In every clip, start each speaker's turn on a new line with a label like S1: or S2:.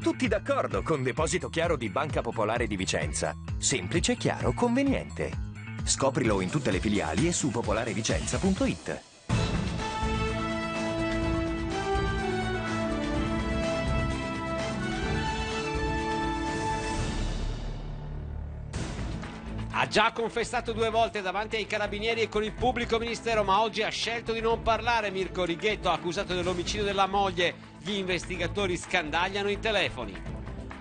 S1: Tutti d'accordo con Deposito Chiaro di Banca Popolare di Vicenza. Semplice, chiaro, conveniente. Scoprilo in tutte le filiali e su popolarevicenza.it. Ha già confessato due volte davanti ai carabinieri e con il pubblico ministero, ma oggi ha scelto di non parlare. Mirko Righetto, accusato dell'omicidio della moglie gli investigatori scandagliano i telefoni.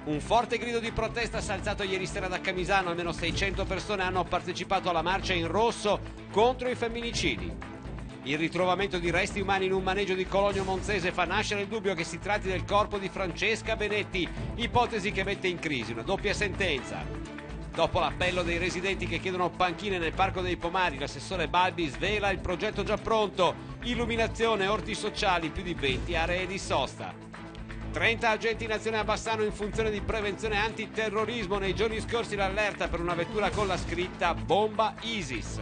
S1: Un forte grido di protesta si è alzato ieri sera da Camisano, almeno 600 persone hanno partecipato alla marcia in rosso contro i femminicidi. Il ritrovamento di resti umani in un maneggio di Colonio Monzese fa nascere il dubbio che si tratti del corpo di Francesca Benetti, ipotesi che mette in crisi una doppia sentenza. Dopo l'appello dei residenti che chiedono panchine nel Parco dei Pomari, l'assessore Balbi svela il progetto già pronto, Illuminazione, orti sociali, più di 20 aree di sosta. 30 agenti in azione a Bassano in funzione di prevenzione antiterrorismo. Nei giorni scorsi l'allerta per una vettura con la scritta Bomba ISIS.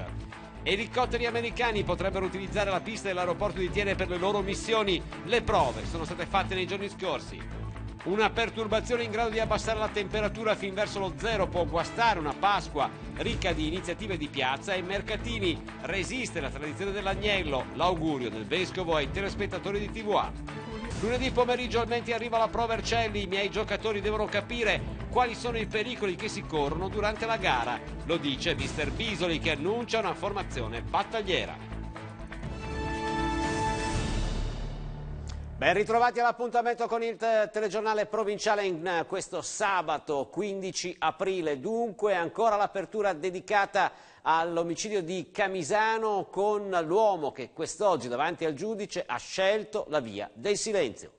S1: Elicotteri americani potrebbero utilizzare la pista dell'aeroporto di Tiene per le loro missioni. Le prove sono state fatte nei giorni scorsi. Una perturbazione in grado di abbassare la temperatura fin verso lo zero può guastare una Pasqua ricca di iniziative di piazza e mercatini. Resiste la tradizione dell'agnello, l'augurio del vescovo ai telespettatori di TVA. Lunedì pomeriggio al almenti arriva la Pro Vercelli, i miei giocatori devono capire quali sono i pericoli che si corrono durante la gara. Lo dice Mr. Bisoli che annuncia una formazione battagliera. Ben ritrovati all'appuntamento con il telegiornale provinciale in eh, questo sabato 15 aprile. Dunque ancora l'apertura dedicata all'omicidio di Camisano con l'uomo che quest'oggi davanti al giudice ha scelto la via del silenzio.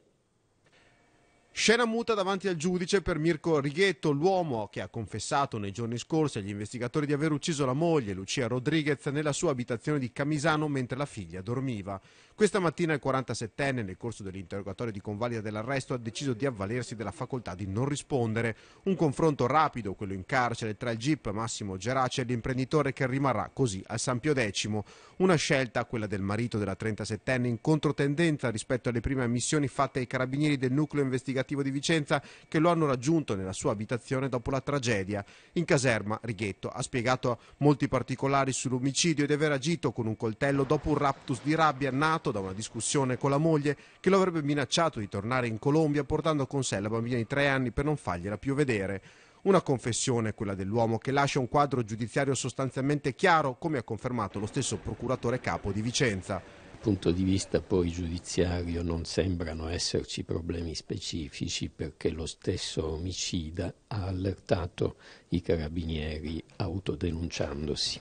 S2: Scena muta davanti al giudice per Mirko Righetto, l'uomo che ha confessato nei giorni scorsi agli investigatori di aver ucciso la moglie, Lucia Rodriguez, nella sua abitazione di Camisano mentre la figlia dormiva. Questa mattina il 47enne, nel corso dell'interrogatorio di convalida dell'arresto, ha deciso di avvalersi della facoltà di non rispondere. Un confronto rapido, quello in carcere, tra il GIP Massimo Gerace e l'imprenditore che rimarrà così al San Pio X. Una scelta, quella del marito della 37enne, in controtendenza rispetto alle prime ammissioni fatte ai carabinieri del nucleo investigativo Recreativo di Vicenza che lo hanno raggiunto nella sua abitazione dopo la tragedia. In caserma Righetto ha spiegato molti particolari sull'omicidio ed aver agito con un coltello dopo un raptus di rabbia nato da una discussione con la moglie che lo avrebbe minacciato di tornare in Colombia portando con sé la bambina di tre anni per non fargliela più vedere. Una confessione, quella dell'uomo, che lascia un quadro giudiziario sostanzialmente chiaro, come ha confermato lo stesso procuratore capo di Vicenza
S1: punto di vista poi giudiziario non sembrano esserci problemi specifici perché lo stesso omicida ha allertato i carabinieri
S3: autodenunciandosi.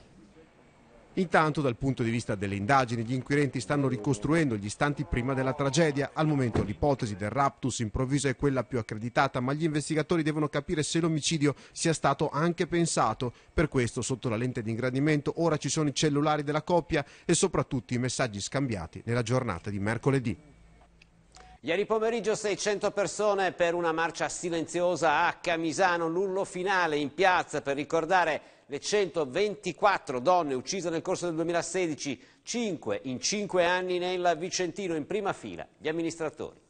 S2: Intanto dal punto di vista delle indagini gli inquirenti stanno ricostruendo gli istanti prima della tragedia. Al momento l'ipotesi del raptus improvviso è quella più accreditata, ma gli investigatori devono capire se l'omicidio sia stato anche pensato. Per questo sotto la lente di ingrandimento ora ci sono i cellulari della coppia e soprattutto i messaggi scambiati nella giornata di mercoledì.
S1: Ieri pomeriggio 600 persone per una marcia silenziosa a Camisano, l'ullo finale in piazza per ricordare le 124 donne uccise nel corso del 2016, 5 in 5 anni nel Vicentino, in prima fila gli amministratori.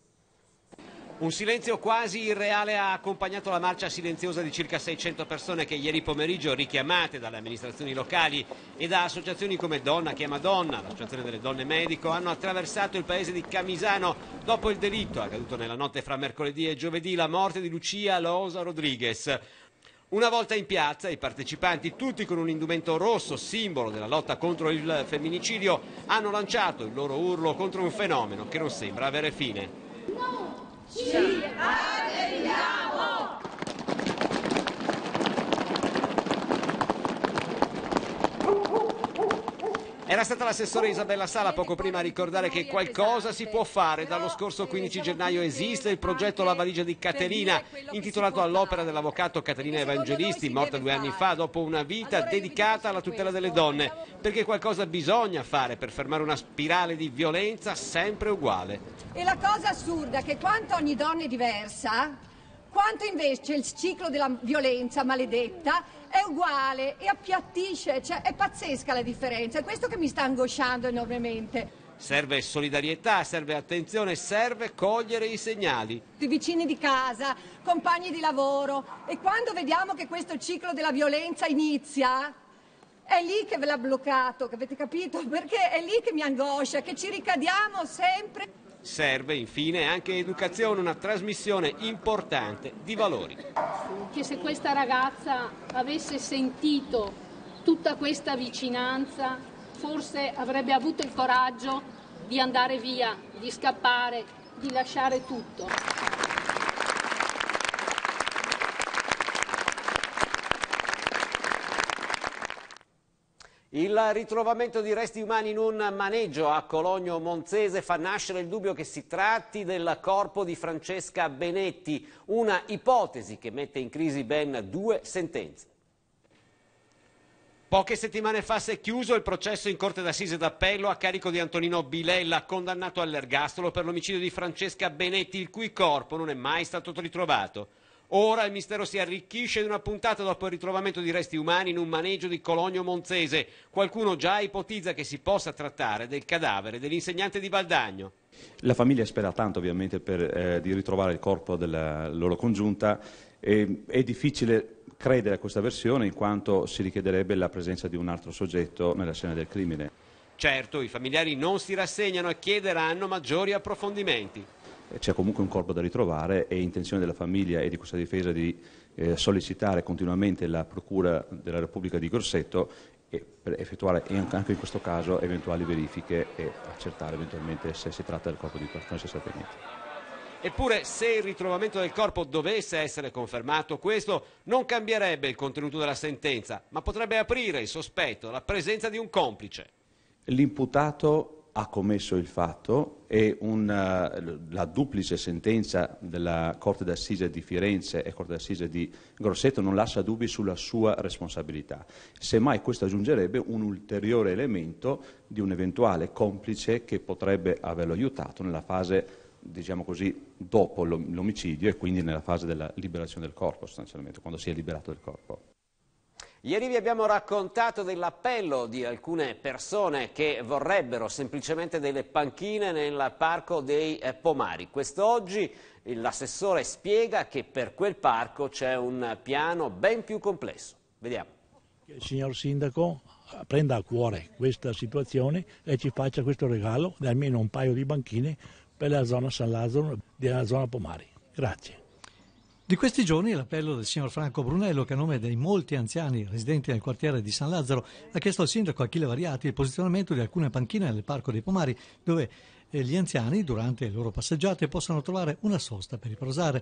S1: Un silenzio quasi irreale ha accompagnato la marcia silenziosa di circa 600 persone che ieri pomeriggio, richiamate dalle amministrazioni locali e da associazioni come Donna Chiama Donna, l'Associazione delle Donne Medico, hanno attraversato il paese di Camisano dopo il delitto accaduto nella notte fra mercoledì e giovedì, la morte di Lucia Losa Rodriguez. Una volta in piazza i partecipanti, tutti con un indumento rosso, simbolo della lotta contro il femminicidio, hanno lanciato il loro urlo contro un fenomeno che non sembra avere fine.
S4: No, ah.
S1: Era stata l'assessore Isabella Sala poco prima a ricordare che qualcosa si può fare. Dallo scorso 15 gennaio esiste il progetto La valigia di Caterina, intitolato all'opera dell'avvocato Caterina Evangelisti, morta due anni fa dopo una vita dedicata alla tutela delle donne. Perché qualcosa bisogna fare per fermare una spirale di violenza sempre uguale.
S5: E la cosa assurda è che quanto ogni donna è diversa, quanto invece il ciclo della violenza maledetta è uguale e appiattisce, cioè è pazzesca la differenza, è questo che mi sta angosciando enormemente.
S1: Serve solidarietà, serve attenzione, serve cogliere i segnali.
S5: I vicini di casa, compagni di lavoro e quando vediamo che questo ciclo della violenza inizia, è lì che ve l'ha bloccato, che avete capito? Perché è lì che mi angoscia, che ci ricadiamo sempre.
S1: Serve infine anche educazione, una trasmissione importante di valori.
S5: Che se questa ragazza avesse sentito tutta questa vicinanza, forse avrebbe avuto il coraggio di andare via, di scappare, di lasciare tutto.
S1: Il ritrovamento di resti umani in un maneggio a Cologno Monzese fa nascere il dubbio che si tratti del corpo di Francesca Benetti, una ipotesi che mette in crisi ben due sentenze. Poche settimane fa si è chiuso il processo in Corte d'Assise d'Appello a carico di Antonino Bilella, condannato all'ergastolo per l'omicidio di Francesca Benetti, il cui corpo non è mai stato ritrovato. Ora il mistero si arricchisce di una puntata dopo il ritrovamento di resti umani in un maneggio di Cologno Monzese. Qualcuno già ipotizza che si possa trattare del cadavere dell'insegnante di Valdagno.
S6: La famiglia spera tanto ovviamente per, eh, di ritrovare il corpo della loro congiunta. E, è difficile credere a questa versione in quanto si richiederebbe la presenza di un altro soggetto nella scena del crimine.
S1: Certo, i familiari non si rassegnano e chiederanno maggiori approfondimenti
S6: c'è comunque un corpo da ritrovare e intenzione della famiglia e di questa difesa di eh, sollecitare continuamente la Procura della Repubblica di Grosseto e, per effettuare anche in questo caso eventuali verifiche e accertare eventualmente se si tratta del corpo di Francesco Salvini.
S1: Eppure se il ritrovamento del corpo dovesse essere confermato, questo non cambierebbe il contenuto della sentenza, ma potrebbe aprire il sospetto alla presenza di un complice.
S6: L'imputato ha commesso il fatto e una, eh, la duplice sentenza della Corte d'Assise di Firenze e Corte d'Assise di Grosseto non lascia dubbi sulla sua responsabilità. Semmai questo aggiungerebbe un ulteriore elemento di un eventuale complice che potrebbe averlo aiutato nella fase diciamo così, dopo l'omicidio e quindi nella fase della liberazione del corpo, sostanzialmente, quando si è liberato del corpo.
S1: Ieri vi abbiamo raccontato dell'appello di alcune persone che vorrebbero semplicemente delle panchine nel parco dei eh, Pomari. Quest'oggi l'assessore spiega che per quel parco c'è un piano ben più complesso. Vediamo.
S7: Il signor Sindaco eh, prenda a cuore questa situazione e ci faccia questo regalo di almeno un paio di banchine per la zona San Lazzaro della zona Pomari. Grazie. Di questi giorni l'appello del signor Franco Brunello, che a nome dei molti anziani residenti nel quartiere di San Lazzaro ha chiesto al sindaco Achille Variati il posizionamento di alcune panchine nel Parco dei Pomari, dove eh, gli anziani, durante le loro passeggiate, possano trovare una sosta per riposare.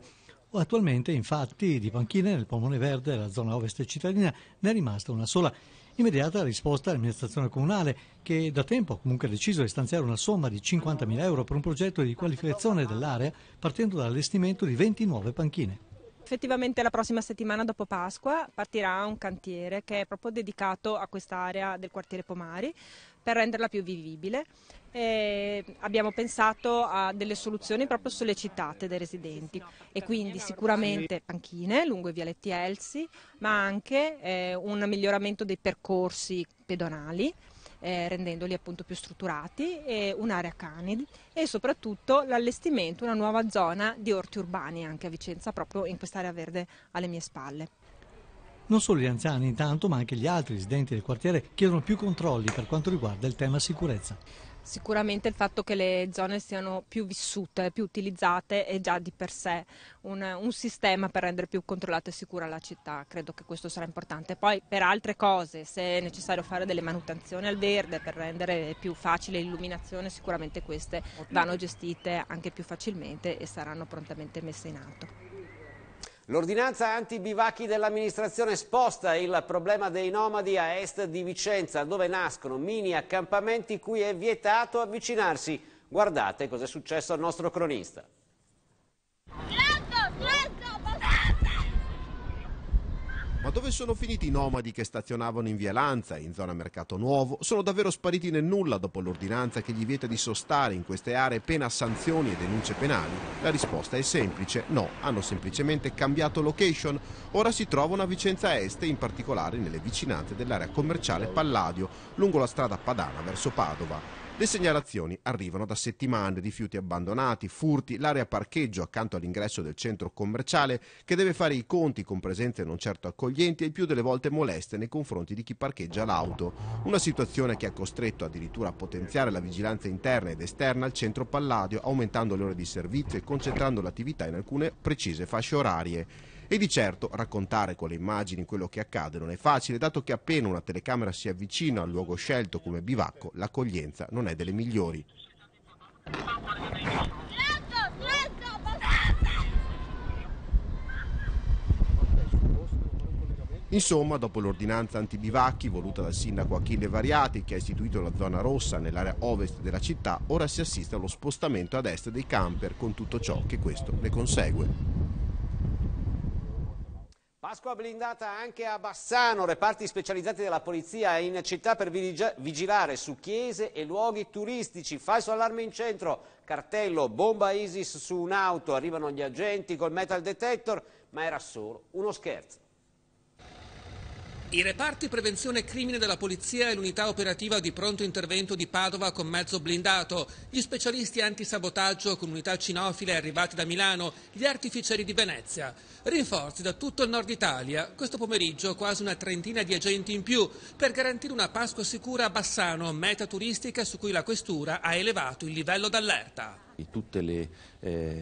S7: Attualmente, infatti, di panchine nel Pomone Verde, della zona ovest cittadina, ne è rimasta una sola. Immediata risposta all'amministrazione comunale, che da tempo ha comunque deciso di stanziare una somma di 50.000 euro per un progetto di riqualificazione dell'area, partendo dall'allestimento di 20 nuove panchine.
S8: Effettivamente la prossima settimana dopo Pasqua partirà un cantiere che è proprio dedicato a quest'area del quartiere Pomari per renderla più vivibile. E abbiamo pensato a delle soluzioni proprio sollecitate dai residenti e quindi sicuramente panchine lungo i vialetti Elsi, ma anche eh, un miglioramento dei percorsi pedonali eh, rendendoli appunto più strutturati, un'area canid e soprattutto l'allestimento, una nuova zona di orti urbani anche a Vicenza, proprio in quest'area verde alle mie spalle.
S7: Non solo gli anziani intanto, ma anche gli altri residenti del quartiere chiedono più controlli per quanto riguarda il tema sicurezza.
S8: Sicuramente il fatto che le zone siano più vissute, più utilizzate è già di per sé un, un, sistema per rendere più controllata e sicura la città, credo che questo sarà importante. Poi per altre cose, se è necessario fare delle manutenzioni al verde per rendere più facile l'illuminazione, sicuramente queste vanno gestite anche più facilmente e saranno prontamente messe in atto.
S1: L'ordinanza anti-bivacchi dell'amministrazione sposta il problema dei nomadi a est di Vicenza, dove nascono mini accampamenti cui è vietato avvicinarsi. Guardate cosa è successo al nostro cronista. Ma dove sono finiti i nomadi che stazionavano
S2: in Via Lanza, in zona Mercato Nuovo? Sono davvero spariti nel nulla dopo l'ordinanza che gli vieta di sostare in queste aree pena sanzioni e denunce penali? La risposta è semplice, no, hanno semplicemente cambiato location. Ora si trovano a Vicenza Est, e in particolare nelle vicinanze dell'area commerciale Palladio, lungo la strada padana verso Padova. Le segnalazioni arrivano da settimane, rifiuti abbandonati, furti, l'area parcheggio accanto all'ingresso del centro commerciale che deve fare i conti con presenze non certo accoglienti e il più delle volte moleste nei confronti di chi parcheggia l'auto. Una situazione che ha costretto addirittura a potenziare la vigilanza interna ed esterna al centro Palladio, aumentando le ore di servizio e concentrando l'attività in alcune precise fasce orarie. E di certo raccontare con le immagini quello che accade non è facile, dato che appena una telecamera si avvicina al luogo scelto come bivacco, l'accoglienza non è delle migliori. Insomma, dopo l'ordinanza antibivacchi voluta dal sindaco Achille Variati, che ha istituito la zona rossa nell'area ovest della città, ora si assiste allo spostamento ad est dei camper, con tutto ciò che questo ne consegue.
S1: Pasqua blindata anche a Bassano, reparti specializzati della polizia in città per vigilare su chiese e luoghi turistici. Falso allarme in centro, cartello, bomba ISIS su un'auto, arrivano gli agenti col metal detector, ma era solo uno scherzo. I reparti
S9: prevenzione crimine della polizia e l'unità operativa di pronto intervento di Padova con mezzo blindato, gli specialisti antisabotaggio con unità cinofile arrivati da Milano, gli artificieri di Venezia. Rinforzi da tutto il nord Italia, questo pomeriggio quasi una trentina di agenti in più per garantire una Pasqua sicura a Bassano, meta turistica su cui la Questura ha elevato il livello d'allerta.
S3: Tutte le eh,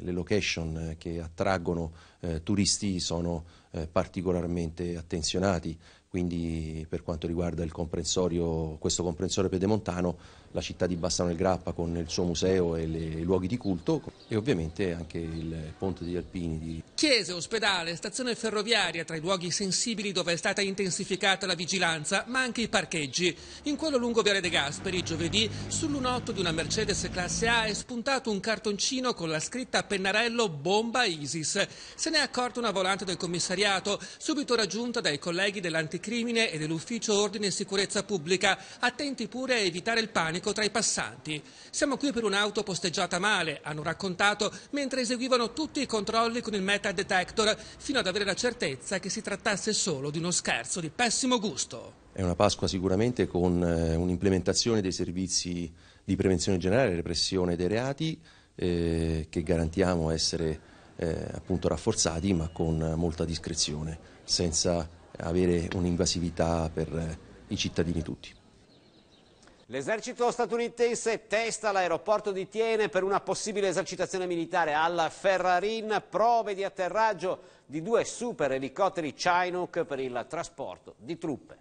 S3: le location che attraggono eh, turisti sono eh, particolarmente attenzionati quindi per quanto riguarda il comprensorio, questo comprensorio pedemontano, la città di Bassano del Grappa con il suo museo e le, i luoghi di culto e ovviamente anche il ponte degli Alpini. Di...
S9: Chiese, ospedale, stazione ferroviaria tra i luoghi sensibili dove è stata intensificata la vigilanza, ma anche i parcheggi. In quello lungo Viale De Gasperi, giovedì, sull'unotto di una Mercedes classe A è spuntato un cartoncino maglioncino con la scritta a pennarello Bomba ISIS. Se ne è accorta una volante del commissariato, subito raggiunta dai colleghi dell'anticrimine e dell'ufficio ordine e sicurezza pubblica, attenti pure a evitare il panico tra i passanti. Siamo qui per un'auto posteggiata male, hanno raccontato, mentre eseguivano tutti i controlli con il metal detector, fino ad avere la certezza che si trattasse solo di uno scherzo di pessimo gusto.
S3: È una Pasqua sicuramente con eh, un'implementazione dei servizi di prevenzione generale e repressione dei reati eh, che garantiamo essere eh, appunto rafforzati ma con molta discrezione, senza avere un'invasività per eh, i cittadini tutti.
S1: L'esercito statunitense testa l'aeroporto di Tiene per una possibile esercitazione militare alla Ferrarin, prove di atterraggio di due super elicotteri Chinook per il trasporto di truppe.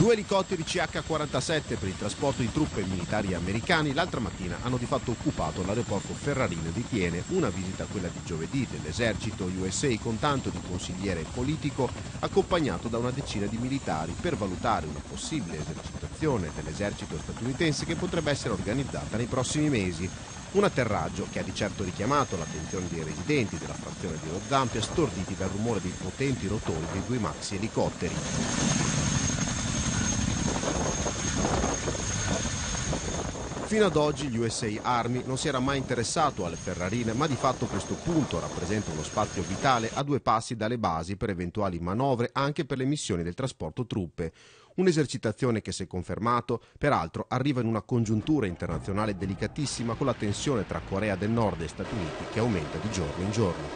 S2: Due elicotteri CH-47 per il trasporto di truppe militari americani l'altra mattina hanno di fatto occupato l'aeroporto Ferrarino di Tiene, una visita quella di giovedì dell'esercito USA con tanto di consigliere politico accompagnato da una decina di militari per valutare una possibile esercitazione dell'esercito statunitense che potrebbe essere organizzata nei prossimi mesi. Un atterraggio che ha di certo richiamato l'attenzione dei residenti della frazione di Lo Zampia, storditi dal rumore dei potenti rotori dei due maxi elicotteri. Fino ad oggi gli USA Army non si era mai interessato alle ferrarine, ma di fatto questo punto rappresenta uno spazio vitale a due passi dalle basi per eventuali manovre anche per le missioni del trasporto truppe. Un'esercitazione che, se confermato, peraltro arriva in una congiuntura internazionale delicatissima con la tensione tra Corea del Nord e Stati Uniti che aumenta di giorno in giorno.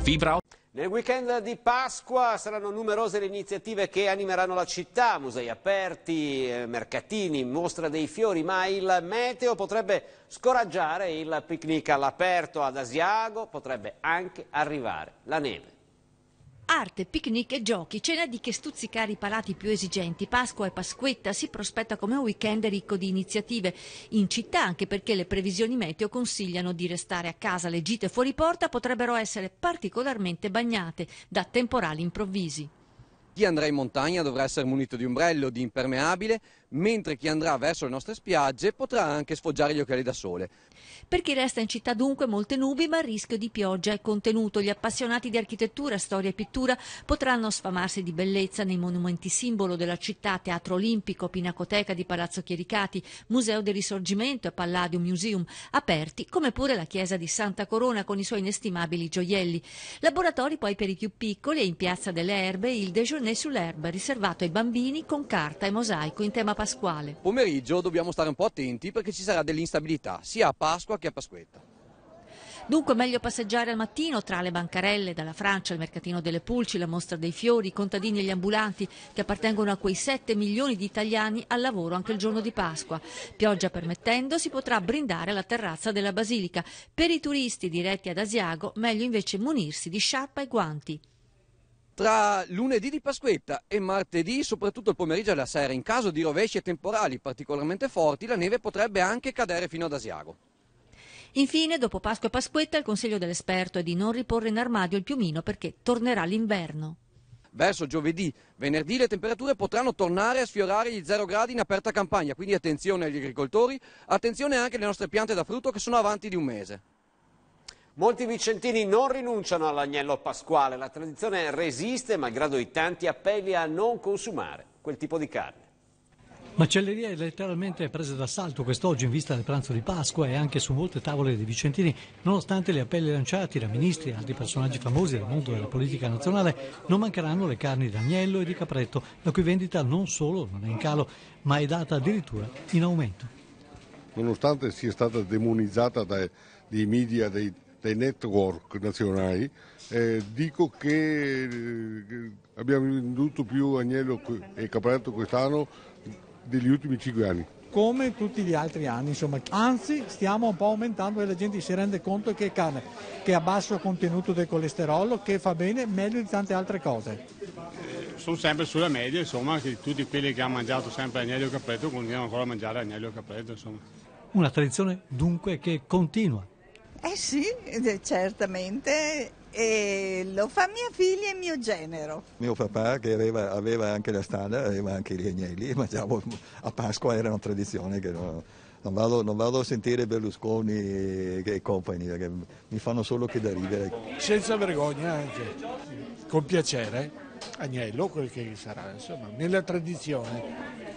S1: Fibra. Nel weekend di Pasqua saranno numerose le iniziative che animeranno la città, musei aperti, eh, mercatini, mostra dei fiori, ma il meteo potrebbe scoraggiare il picnic all'aperto ad Asiago, potrebbe anche arrivare la neve.
S5: Arte, picnic e giochi, cena di che stuzzicare i palati più esigenti. Pasqua e Pasquetta si prospetta come un weekend ricco di iniziative in città, anche perché le previsioni meteo consigliano di restare a casa. Le gite fuori porta potrebbero essere particolarmente bagnate da temporali improvvisi.
S9: Chi andrà in montagna dovrà essere munito di ombrello, di impermeabile, mentre chi andrà verso le nostre spiagge potrà anche sfoggiare gli occhiali da
S6: sole.
S5: Per chi resta in città dunque molte nubi ma il rischio di pioggia è contenuto. Gli appassionati di architettura, storia e pittura potranno sfamarsi di bellezza nei monumenti simbolo della città, Teatro Olimpico, Pinacoteca di Palazzo Chiericati, Museo del Risorgimento e palladium Museum, aperti come pure la chiesa di Santa Corona con i suoi inestimabili gioielli. Laboratori poi per i più piccoli e in Piazza delle Erbe il déjeuner sull'erba riservato ai bambini con carta e mosaico in tema particolare Pasquale.
S9: Pomeriggio dobbiamo stare un po' attenti perché ci sarà dell'instabilità sia a Pasqua che a Pasquetta.
S5: Dunque meglio passeggiare al mattino tra le bancarelle, dalla Francia, il mercatino delle pulci, la mostra dei fiori, i contadini e gli ambulanti che appartengono a quei 7 milioni di italiani al lavoro anche il giorno di Pasqua. Pioggia permettendo si potrà brindare alla terrazza della Basilica. Per i turisti diretti ad Asiago meglio invece munirsi di sciarpa e guanti
S9: tra lunedì di Pasquetta e martedì, soprattutto il pomeriggio e la sera, in caso di rovesci e temporali particolarmente forti, la neve potrebbe anche cadere fino ad Asiago.
S5: Infine, dopo Pasqua e Pasquetta, il consiglio dell'esperto è di non riporre in armadio il piumino perché tornerà l'inverno.
S9: Verso giovedì, venerdì le temperature potranno tornare a sfiorare gli 0 gradi in aperta campagna, quindi attenzione agli agricoltori, attenzione anche alle nostre
S1: piante da frutto che sono avanti di un mese. Molti vicentini non rinunciano all'agnello pasquale, la tradizione resiste malgrado i tanti appelli a non consumare quel tipo di carne.
S7: Macelleria è letteralmente presa d'assalto quest'oggi in vista del pranzo di Pasqua e anche su molte tavole dei vicentini, nonostante gli appelli lanciati da ministri e altri personaggi famosi del mondo della politica nazionale, non mancheranno le carni d'agnello e di capretto, la cui vendita non solo non è in calo, ma è data addirittura in aumento. Nonostante sia stata
S3: demonizzata dai media, dai dai network nazionali, eh, dico che eh, abbiamo venduto più agnello e capretto quest'anno degli ultimi cinque anni
S7: come tutti gli altri anni, insomma. Anzi, stiamo un po' aumentando e la gente si rende conto che è carne che ha basso contenuto del colesterolo, che fa bene, meglio di tante altre cose.
S6: sono sempre sulla media, insomma, che tutti quelli che hanno mangiato sempre agnello e capretto continuano ancora a mangiare agnello e capretto, insomma.
S7: Una tradizione
S10: dunque che continua
S5: eh sì, eh, certamente. E lo fa mia figlia e mio genero.
S10: Mio papà che aveva, aveva anche la stalla, aveva anche gli agnelli, mangiavo a Pasqua, era una tradizione che non, non, vado, non vado, a sentire Berlusconi e, e compagni, perché mi fanno solo che da ridere.
S4: Senza vergogna anche, con piacere. Agnello, quel che sarà, insomma, nella tradizione.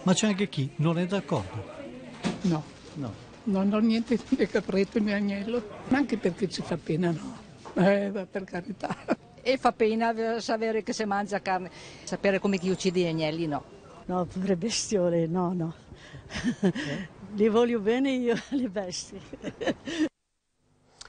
S7: Ma c'è anche chi non è d'accordo? No, no. Non ho niente
S5: né capretto né agnello, ma anche perché ci fa pena, no? Eh, per carità. E fa pena sapere che si mangia carne, sapere come chi uccide gli agnelli, no? No, pure bestiole, no, no. Eh? Li voglio bene io, le bestie.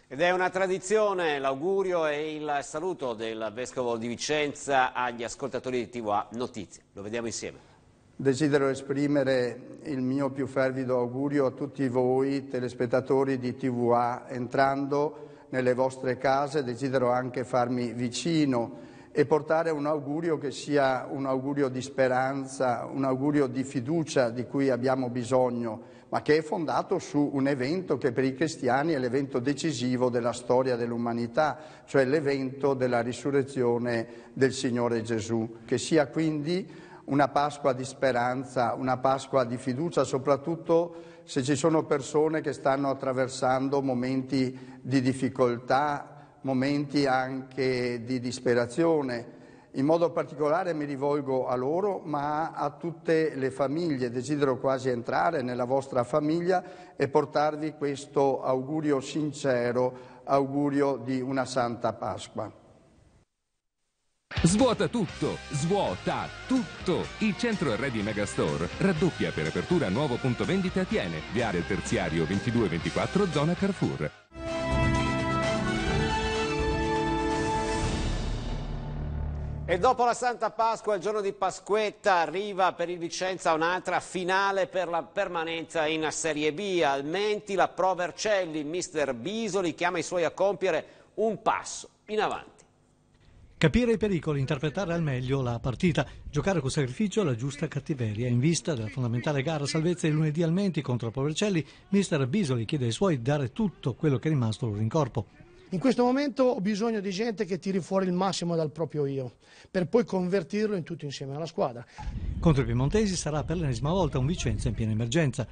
S1: Ed è una tradizione l'augurio e il saluto del Vescovo di Vicenza agli ascoltatori di TVA Notizie. Lo vediamo insieme.
S10: Desidero esprimere il mio più fervido augurio a tutti voi, telespettatori di TVA, entrando nelle vostre case. Desidero anche farmi vicino e portare un augurio che sia un augurio di speranza, un augurio di fiducia di cui abbiamo bisogno, ma che è fondato su un evento che per i cristiani è l'evento decisivo della storia dell'umanità, cioè l'evento della risurrezione del Signore Gesù. Che sia quindi una Pasqua di speranza, una Pasqua di fiducia, soprattutto se ci sono persone che stanno attraversando momenti di difficoltà, momenti anche di disperazione. In modo particolare mi rivolgo a loro, ma a tutte le famiglie. Desidero quasi entrare nella vostra famiglia e portarvi questo augurio sincero, augurio di una Santa Pasqua.
S9: Svuota tutto, svuota tutto! Il centro arredi Megastore raddoppia per apertura nuovo punto vendita a Tiene, viale terziario 2224, zona Carrefour.
S1: E dopo la Santa Pasqua, il giorno di Pasquetta, arriva per il Vicenza un'altra finale per la permanenza in Serie B. Almenti la Pro Vercelli, mister Bisoli chiama i suoi a compiere un passo in avanti.
S7: Capire i pericoli, interpretare al meglio la partita, giocare con sacrificio la giusta cattiveria. In vista della fondamentale gara salvezza di lunedì al Menti contro Povercelli, mister Bisoli chiede ai suoi di dare tutto quello che è rimasto loro in corpo.
S4: In questo momento ho bisogno di gente che tiri fuori il massimo dal proprio io, per poi convertirlo in tutto insieme alla squadra.
S7: Contro i piemontesi sarà per l'ennesima volta un Vicenza in piena emergenza.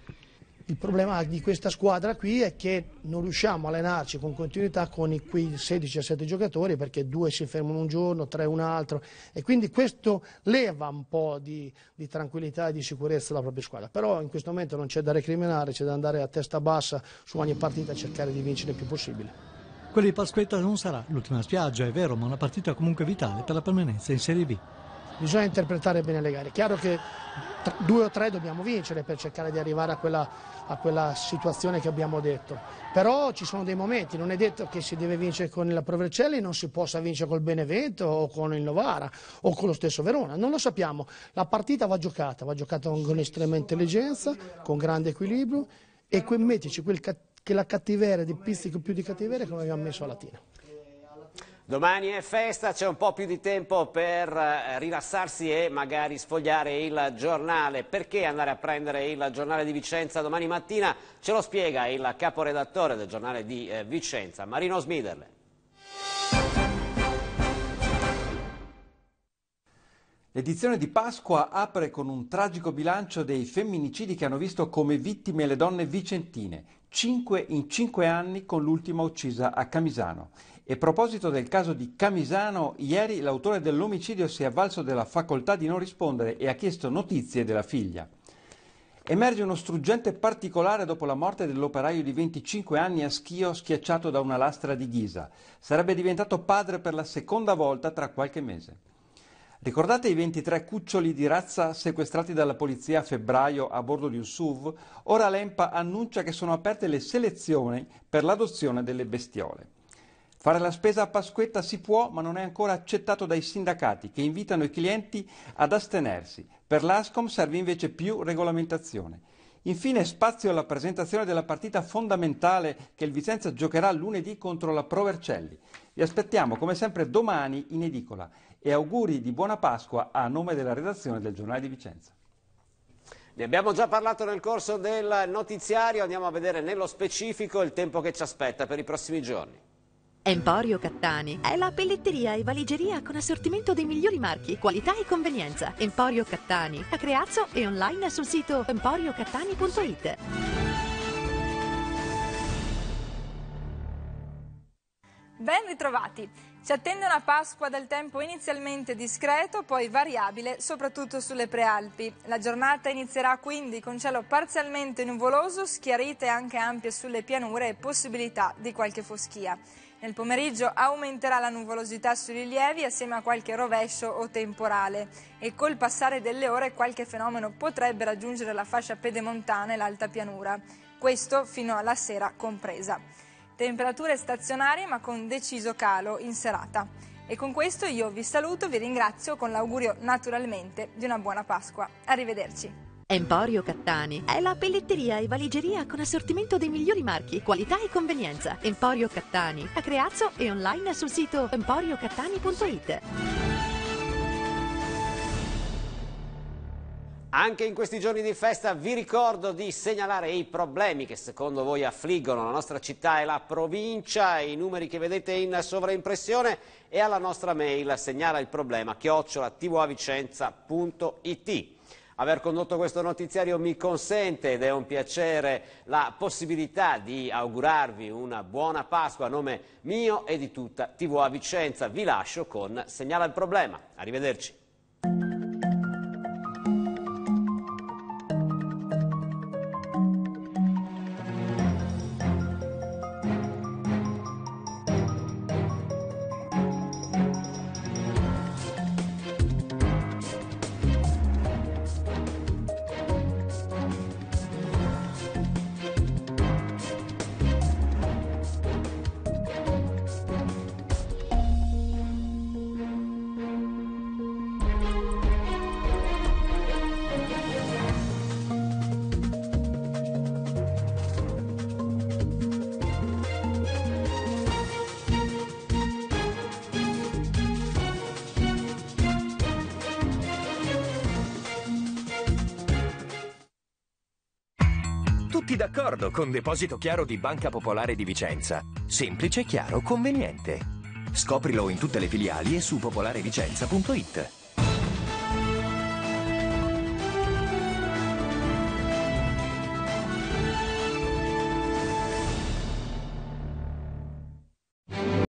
S7: Il problema di questa squadra qui è
S4: che non riusciamo a allenarci con continuità con i 16-17 giocatori perché due si fermano un giorno, tre un altro e quindi questo leva un po' di, di tranquillità e di sicurezza alla propria squadra. Però in questo momento non c'è da recriminare, c'è da andare a testa bassa su ogni partita a cercare di vincere il più possibile.
S7: Quella di Pasquetta non sarà l'ultima spiaggia, è vero, ma una partita comunque vitale per la permanenza in Serie B
S4: bisogna interpretare bene le gare. È chiaro che due o tre dobbiamo vincere per cercare di arrivare a quella, a quella, situazione che abbiamo detto. Però ci sono dei momenti, non è detto che si deve vincere con la Provercelli, non si possa vincere col Benevento o con il Novara o con lo stesso Verona, non lo sappiamo. La partita va giocata, va giocata con estrema intelligenza, con grande equilibrio e que mettici quel, che la cattiveria di pizzico più di cattiveria come abbiamo messo a Latina.
S1: Domani è festa, c'è un po' più di tempo per eh, rilassarsi e magari sfogliare il giornale. Perché andare a prendere il giornale di Vicenza domani mattina? Ce lo spiega il caporedattore del giornale di eh, Vicenza, Marino Smiderle.
S3: L'edizione di Pasqua apre con un tragico bilancio dei femminicidi che hanno visto come vittime le donne vicentine, 5 in 5 anni con l'ultima uccisa a Camisano. E a proposito del caso di Camisano, ieri l'autore dell'omicidio si è avvalso della facoltà di non rispondere e ha chiesto notizie della figlia. Emerge uno struggente particolare dopo la morte dell'operaio di 25 anni a Schio schiacciato da una lastra di ghisa. Sarebbe diventato padre per la seconda volta tra qualche mese. Ricordate i 23 cuccioli di razza sequestrati dalla polizia a febbraio a bordo di un SUV? Ora l'EMPA annuncia che sono aperte le selezioni per l'adozione delle bestiole. Fare la spesa a Pasquetta si può, ma non è ancora accettato dai sindacati che invitano i clienti ad astenersi. Per l'ASCOM serve invece più regolamentazione. Infine spazio alla presentazione della partita fondamentale che il Vicenza giocherà lunedì contro la Pro Vercelli. Vi aspettiamo come sempre domani in edicola e auguri di buona Pasqua a nome della redazione del Giornale di Vicenza.
S1: Ne abbiamo già parlato nel corso del notiziario, andiamo a vedere nello specifico il tempo che ci aspetta per i prossimi giorni.
S5: Emporio Cattani è la pelletteria e valigeria con assortimento dei migliori marchi, qualità e convenienza. Emporio Cattani a Creazzo e online sul sito emporiocattani.it.
S8: Ben ritrovati! Si attende una Pasqua dal tempo inizialmente discreto, poi variabile, soprattutto sulle prealpi. La giornata inizierà quindi con cielo parzialmente nuvoloso, schiarite anche ampie sulle pianure e possibilità di qualche foschia. Nel pomeriggio aumenterà la nuvolosità sui rilievi assieme a qualche rovescio o temporale e col passare delle ore qualche fenomeno potrebbe raggiungere la fascia pedemontana e l'alta pianura, questo fino alla sera compresa temperature stazionarie ma con deciso calo in serata. E con questo io vi saluto, vi ringrazio con l'augurio naturalmente di una buona Pasqua. Arrivederci.
S5: Emporio Cattani è la pelletteria e valigeria con assortimento dei migliori marchi, qualità e convenienza. Emporio Cattani a Creazzo e online sul sito emporiocattani.it.
S7: Anche
S1: in questi giorni di festa vi ricordo di segnalare i problemi che secondo voi affliggono la nostra città e la provincia, i numeri che vedete in sovraimpressione e alla nostra mail segnala il problema chiocciolatvvicenza.it. Aver condotto questo notiziario mi consente ed è un piacere la possibilità di augurarvi una buona Pasqua a nome mio e di tutta TV Vicenza. Vi lascio con Segnala il problema. Arrivederci. metti d'accordo con Deposito Chiaro di Banca Popolare di Vicenza. Semplice, chiaro, conveniente. Scoprilo in tutte le filiali e su popolarevicenza.it.